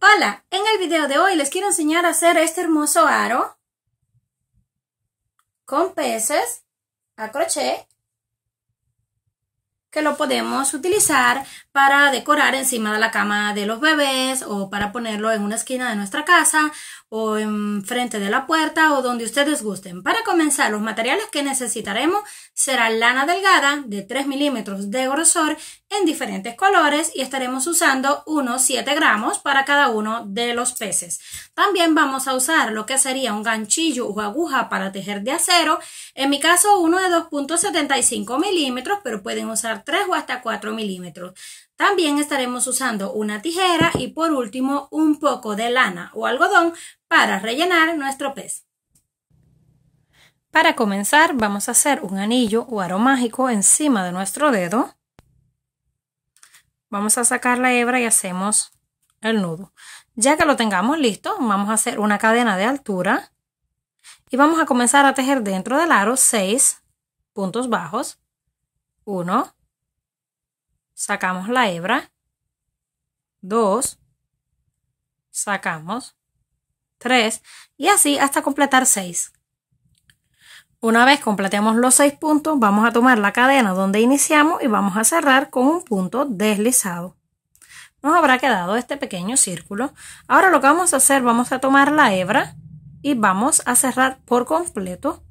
Hola, en el video de hoy les quiero enseñar a hacer este hermoso aro con peces a crochet que lo podemos utilizar para decorar encima de la cama de los bebés o para ponerlo en una esquina de nuestra casa o en frente de la puerta o donde ustedes gusten. Para comenzar, los materiales que necesitaremos será lana delgada de 3 milímetros de grosor en diferentes colores y estaremos usando unos 7 gramos para cada uno de los peces. También vamos a usar lo que sería un ganchillo o aguja para tejer de acero. En mi caso uno de 2.75 milímetros, pero pueden usar 3 o hasta 4 milímetros. También estaremos usando una tijera y por último un poco de lana o algodón para rellenar nuestro pez. Para comenzar vamos a hacer un anillo o aro mágico encima de nuestro dedo. Vamos a sacar la hebra y hacemos el nudo. Ya que lo tengamos listo, vamos a hacer una cadena de altura y vamos a comenzar a tejer dentro del aro 6 puntos bajos. 1, sacamos la hebra, 2, sacamos 3 y así hasta completar 6. Una vez completemos los seis puntos, vamos a tomar la cadena donde iniciamos y vamos a cerrar con un punto deslizado. Nos habrá quedado este pequeño círculo. Ahora lo que vamos a hacer, vamos a tomar la hebra y vamos a cerrar por completo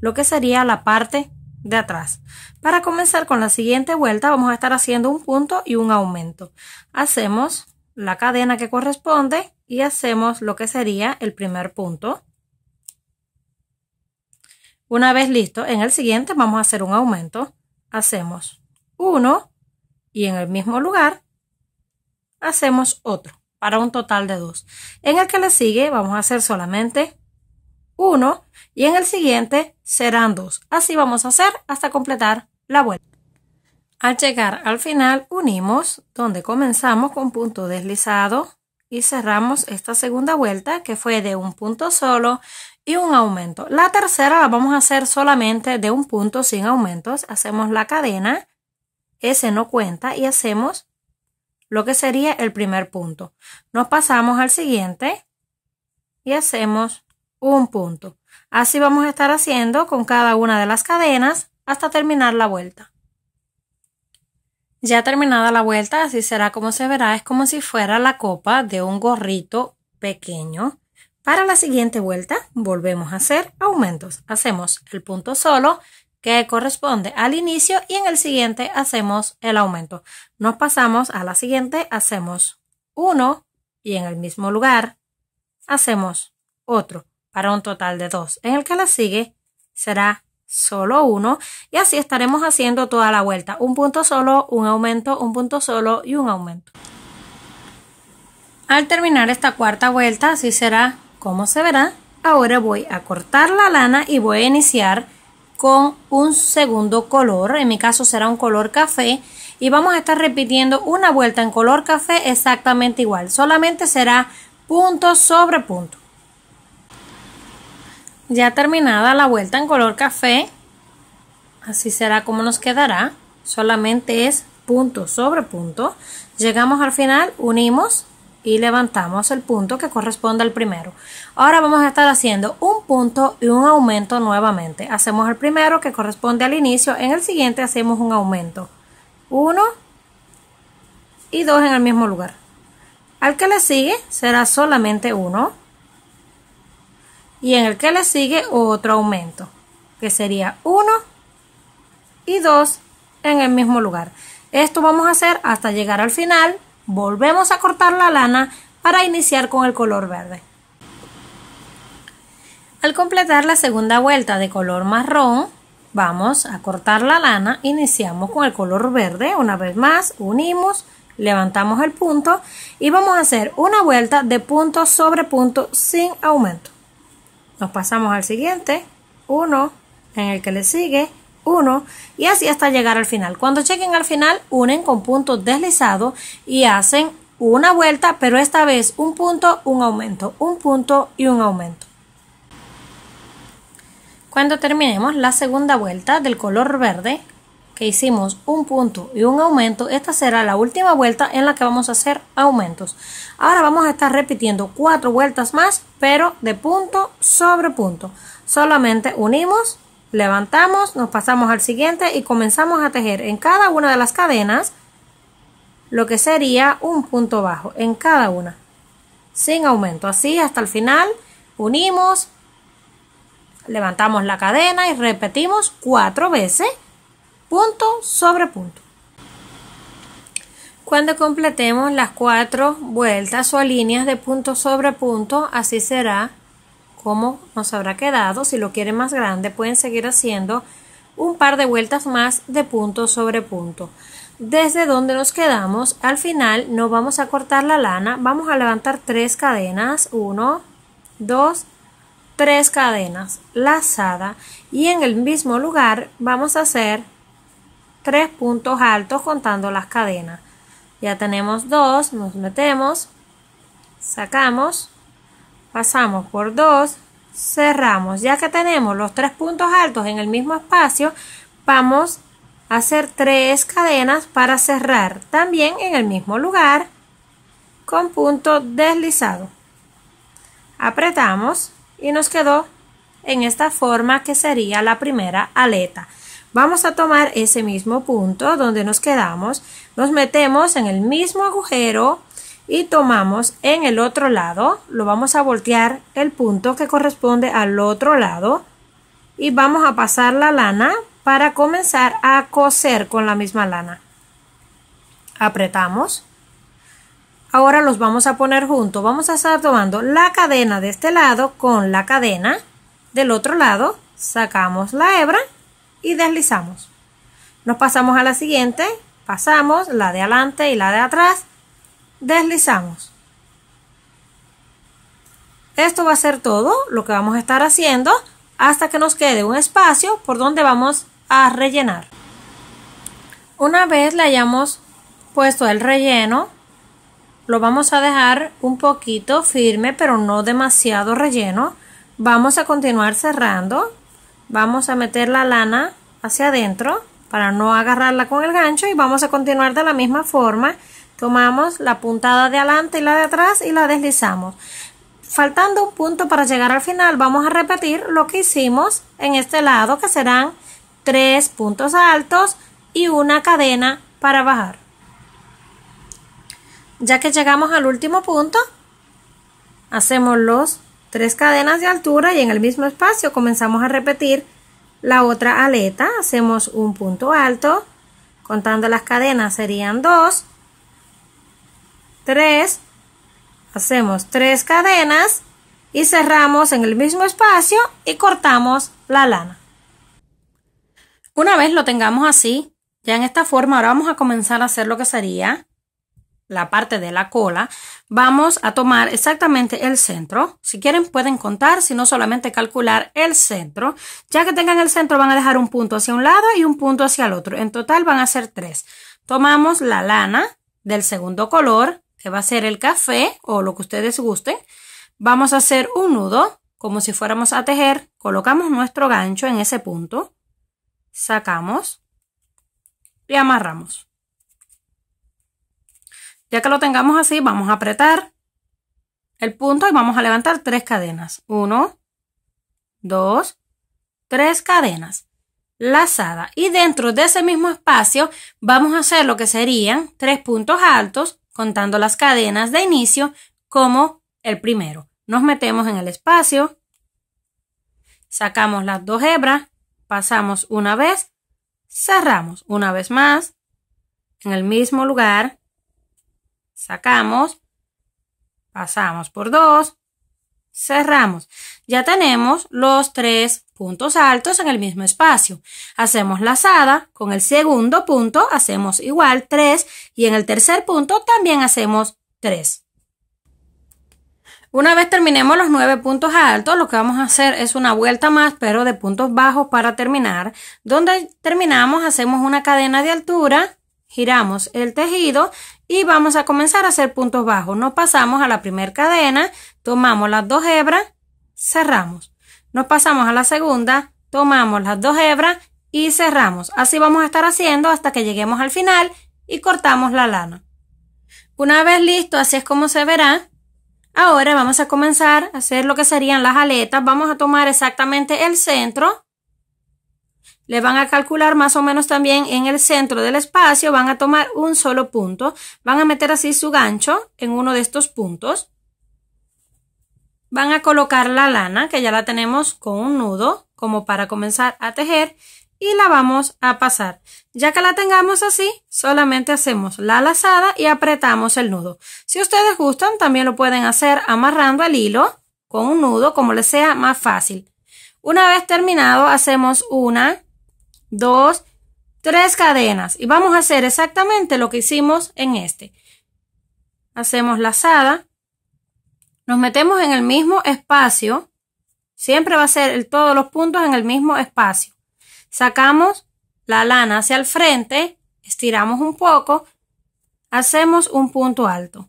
lo que sería la parte de atrás. Para comenzar con la siguiente vuelta vamos a estar haciendo un punto y un aumento. Hacemos la cadena que corresponde y hacemos lo que sería el primer punto. Una vez listo, en el siguiente vamos a hacer un aumento. Hacemos uno y en el mismo lugar hacemos otro para un total de dos. En el que le sigue vamos a hacer solamente uno y en el siguiente serán dos. Así vamos a hacer hasta completar la vuelta. Al llegar al final unimos donde comenzamos con punto deslizado y cerramos esta segunda vuelta que fue de un punto solo y un aumento. La tercera la vamos a hacer solamente de un punto sin aumentos. Hacemos la cadena, ese no cuenta y hacemos lo que sería el primer punto. Nos pasamos al siguiente y hacemos un punto. Así vamos a estar haciendo con cada una de las cadenas hasta terminar la vuelta. Ya terminada la vuelta, así será como se verá, es como si fuera la copa de un gorrito pequeño. Para la siguiente vuelta volvemos a hacer aumentos. Hacemos el punto solo que corresponde al inicio y en el siguiente hacemos el aumento. Nos pasamos a la siguiente, hacemos uno y en el mismo lugar hacemos otro para un total de dos. En el que la sigue será solo uno y así estaremos haciendo toda la vuelta. Un punto solo, un aumento, un punto solo y un aumento. Al terminar esta cuarta vuelta, así será como se verá, ahora voy a cortar la lana y voy a iniciar con un segundo color, en mi caso será un color café y vamos a estar repitiendo una vuelta en color café exactamente igual, solamente será punto sobre punto. Ya terminada la vuelta en color café, así será como nos quedará, solamente es punto sobre punto, llegamos al final, unimos y levantamos el punto que corresponde al primero. Ahora vamos a estar haciendo un punto y un aumento nuevamente. Hacemos el primero que corresponde al inicio, en el siguiente hacemos un aumento. uno y dos en el mismo lugar. Al que le sigue será solamente uno y en el que le sigue otro aumento, que sería uno y dos en el mismo lugar. Esto vamos a hacer hasta llegar al final Volvemos a cortar la lana para iniciar con el color verde. Al completar la segunda vuelta de color marrón, vamos a cortar la lana, iniciamos con el color verde, una vez más unimos, levantamos el punto y vamos a hacer una vuelta de punto sobre punto sin aumento. Nos pasamos al siguiente, uno en el que le sigue, 1 y así hasta llegar al final. Cuando chequen al final, unen con punto deslizado y hacen una vuelta, pero esta vez un punto, un aumento, un punto y un aumento. Cuando terminemos la segunda vuelta del color verde, que hicimos un punto y un aumento, esta será la última vuelta en la que vamos a hacer aumentos. Ahora vamos a estar repitiendo cuatro vueltas más, pero de punto sobre punto. Solamente unimos levantamos, nos pasamos al siguiente y comenzamos a tejer en cada una de las cadenas lo que sería un punto bajo en cada una sin aumento así hasta el final unimos levantamos la cadena y repetimos cuatro veces punto sobre punto cuando completemos las cuatro vueltas o líneas de punto sobre punto así será como nos habrá quedado. Si lo quieren más grande, pueden seguir haciendo un par de vueltas más de punto sobre punto. Desde donde nos quedamos, al final no vamos a cortar la lana, vamos a levantar tres cadenas, Uno, dos, tres cadenas, lazada y en el mismo lugar vamos a hacer tres puntos altos contando las cadenas. Ya tenemos dos, nos metemos, sacamos pasamos por dos cerramos. Ya que tenemos los tres puntos altos en el mismo espacio, vamos a hacer tres cadenas para cerrar también en el mismo lugar con punto deslizado. Apretamos y nos quedó en esta forma que sería la primera aleta. Vamos a tomar ese mismo punto donde nos quedamos, nos metemos en el mismo agujero y tomamos en el otro lado, lo vamos a voltear el punto que corresponde al otro lado y vamos a pasar la lana para comenzar a coser con la misma lana. Apretamos. Ahora los vamos a poner juntos. Vamos a estar tomando la cadena de este lado con la cadena del otro lado. Sacamos la hebra y deslizamos. Nos pasamos a la siguiente. Pasamos la de adelante y la de atrás deslizamos. Esto va a ser todo lo que vamos a estar haciendo hasta que nos quede un espacio por donde vamos a rellenar. Una vez le hayamos puesto el relleno, lo vamos a dejar un poquito firme pero no demasiado relleno. Vamos a continuar cerrando. Vamos a meter la lana hacia adentro para no agarrarla con el gancho y vamos a continuar de la misma forma Tomamos la puntada de adelante y la de atrás y la deslizamos. Faltando un punto para llegar al final, vamos a repetir lo que hicimos en este lado, que serán tres puntos altos y una cadena para bajar. Ya que llegamos al último punto, hacemos los tres cadenas de altura y en el mismo espacio comenzamos a repetir la otra aleta. Hacemos un punto alto, contando las cadenas serían dos 3, hacemos tres cadenas y cerramos en el mismo espacio y cortamos la lana. Una vez lo tengamos así, ya en esta forma, ahora vamos a comenzar a hacer lo que sería la parte de la cola, vamos a tomar exactamente el centro. Si quieren pueden contar, si no solamente calcular el centro. Ya que tengan el centro van a dejar un punto hacia un lado y un punto hacia el otro. En total van a ser tres. Tomamos la lana del segundo color, que va a ser el café o lo que ustedes gusten, vamos a hacer un nudo como si fuéramos a tejer, colocamos nuestro gancho en ese punto, sacamos y amarramos. Ya que lo tengamos así, vamos a apretar el punto y vamos a levantar tres cadenas. Uno, dos, tres cadenas lazada. Y dentro de ese mismo espacio vamos a hacer lo que serían tres puntos altos contando las cadenas de inicio como el primero. Nos metemos en el espacio, sacamos las dos hebras, pasamos una vez, cerramos una vez más, en el mismo lugar, sacamos, pasamos por dos, cerramos. Ya tenemos los tres puntos altos en el mismo espacio. Hacemos lazada, con el segundo punto hacemos igual 3 y en el tercer punto también hacemos 3. Una vez terminemos los nueve puntos altos, lo que vamos a hacer es una vuelta más, pero de puntos bajos para terminar, donde terminamos hacemos una cadena de altura giramos el tejido y vamos a comenzar a hacer puntos bajos. Nos pasamos a la primera cadena, tomamos las dos hebras, cerramos. Nos pasamos a la segunda, tomamos las dos hebras y cerramos. Así vamos a estar haciendo hasta que lleguemos al final y cortamos la lana. Una vez listo, así es como se verá. Ahora vamos a comenzar a hacer lo que serían las aletas. Vamos a tomar exactamente el centro le van a calcular más o menos también en el centro del espacio, van a tomar un solo punto, van a meter así su gancho en uno de estos puntos, van a colocar la lana que ya la tenemos con un nudo como para comenzar a tejer y la vamos a pasar. Ya que la tengamos así, solamente hacemos la lazada y apretamos el nudo. Si ustedes gustan, también lo pueden hacer amarrando el hilo con un nudo como les sea más fácil. Una vez terminado, hacemos una, dos tres cadenas. Y vamos a hacer exactamente lo que hicimos en este. Hacemos lazada. Nos metemos en el mismo espacio. Siempre va a ser todos los puntos en el mismo espacio. Sacamos la lana hacia el frente, estiramos un poco, hacemos un punto alto.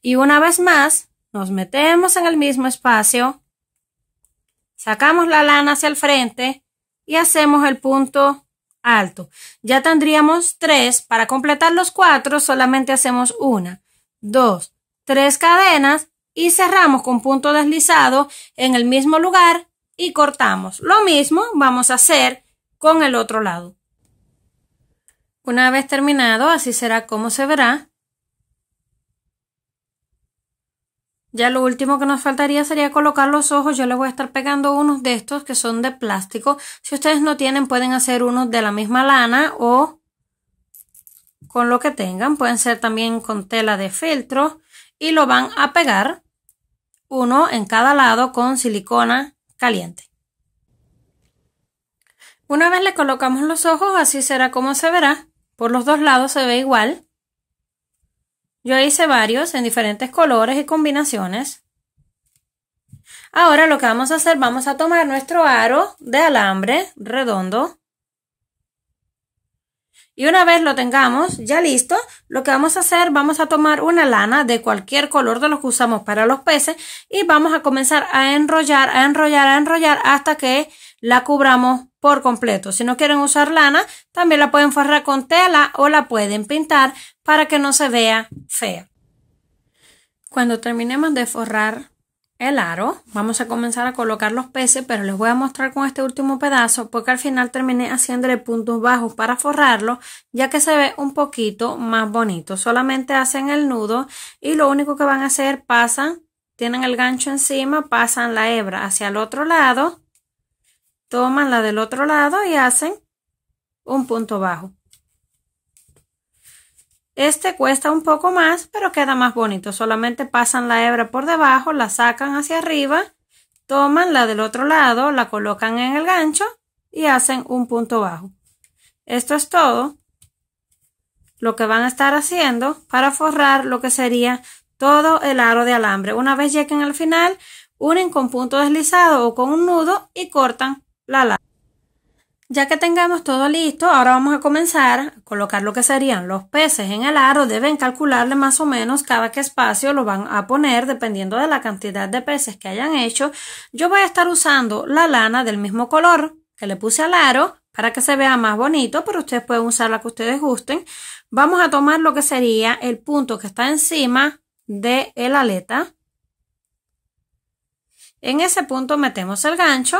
Y una vez más, nos metemos en el mismo espacio, sacamos la lana hacia el frente, y hacemos el punto alto. Ya tendríamos tres Para completar los cuatro solamente hacemos una, dos tres cadenas y cerramos con punto deslizado en el mismo lugar y cortamos. Lo mismo vamos a hacer con el otro lado. Una vez terminado, así será como se verá. Ya lo último que nos faltaría sería colocar los ojos. Yo le voy a estar pegando unos de estos que son de plástico. Si ustedes no tienen, pueden hacer unos de la misma lana o con lo que tengan. Pueden ser también con tela de feltro y lo van a pegar uno en cada lado con silicona caliente. Una vez le colocamos los ojos, así será como se verá. Por los dos lados se ve igual. Yo hice varios en diferentes colores y combinaciones. Ahora lo que vamos a hacer, vamos a tomar nuestro aro de alambre redondo. Y una vez lo tengamos ya listo, lo que vamos a hacer, vamos a tomar una lana de cualquier color de los que usamos para los peces y vamos a comenzar a enrollar, a enrollar, a enrollar hasta que la cubramos por completo. Si no quieren usar lana, también la pueden forrar con tela o la pueden pintar para que no se vea fea. Cuando terminemos de forrar el aro, vamos a comenzar a colocar los peces, pero les voy a mostrar con este último pedazo porque al final terminé haciéndole puntos bajos para forrarlo, ya que se ve un poquito más bonito. Solamente hacen el nudo y lo único que van a hacer pasan, tienen el gancho encima, pasan la hebra hacia el otro lado toman la del otro lado y hacen un punto bajo. Este cuesta un poco más, pero queda más bonito. Solamente pasan la hebra por debajo, la sacan hacia arriba, toman la del otro lado, la colocan en el gancho y hacen un punto bajo. Esto es todo lo que van a estar haciendo para forrar lo que sería todo el aro de alambre. Una vez lleguen al final, unen con punto deslizado o con un nudo y cortan la Ya que tengamos todo listo, ahora vamos a comenzar a colocar lo que serían los peces en el aro. Deben calcularle más o menos cada que espacio lo van a poner dependiendo de la cantidad de peces que hayan hecho. Yo voy a estar usando la lana del mismo color que le puse al aro para que se vea más bonito, pero ustedes pueden usar la que ustedes gusten. Vamos a tomar lo que sería el punto que está encima de la aleta. En ese punto metemos el gancho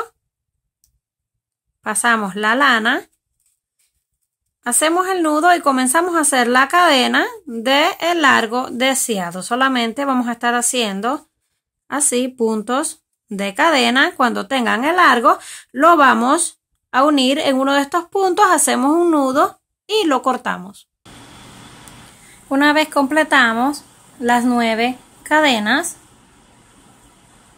pasamos la lana, hacemos el nudo y comenzamos a hacer la cadena de el largo deseado. Solamente vamos a estar haciendo así puntos de cadena. Cuando tengan el largo, lo vamos a unir en uno de estos puntos, hacemos un nudo y lo cortamos. Una vez completamos las nueve cadenas,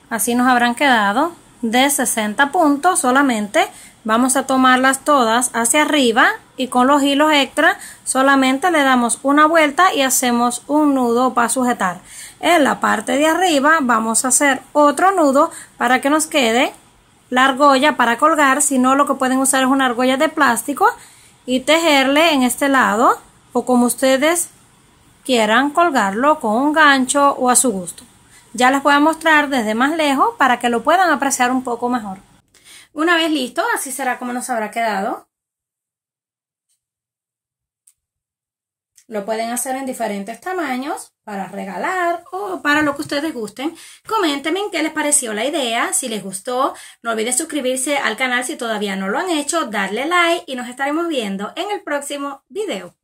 así nos habrán quedado de 60 puntos solamente vamos a tomarlas todas hacia arriba y con los hilos extra solamente le damos una vuelta y hacemos un nudo para sujetar en la parte de arriba vamos a hacer otro nudo para que nos quede la argolla para colgar si no lo que pueden usar es una argolla de plástico y tejerle en este lado o como ustedes quieran colgarlo con un gancho o a su gusto ya las voy a mostrar desde más lejos para que lo puedan apreciar un poco mejor. Una vez listo, así será como nos habrá quedado. Lo pueden hacer en diferentes tamaños para regalar o para lo que ustedes gusten. Coméntenme qué les pareció la idea, si les gustó. No olviden suscribirse al canal si todavía no lo han hecho, darle like y nos estaremos viendo en el próximo video.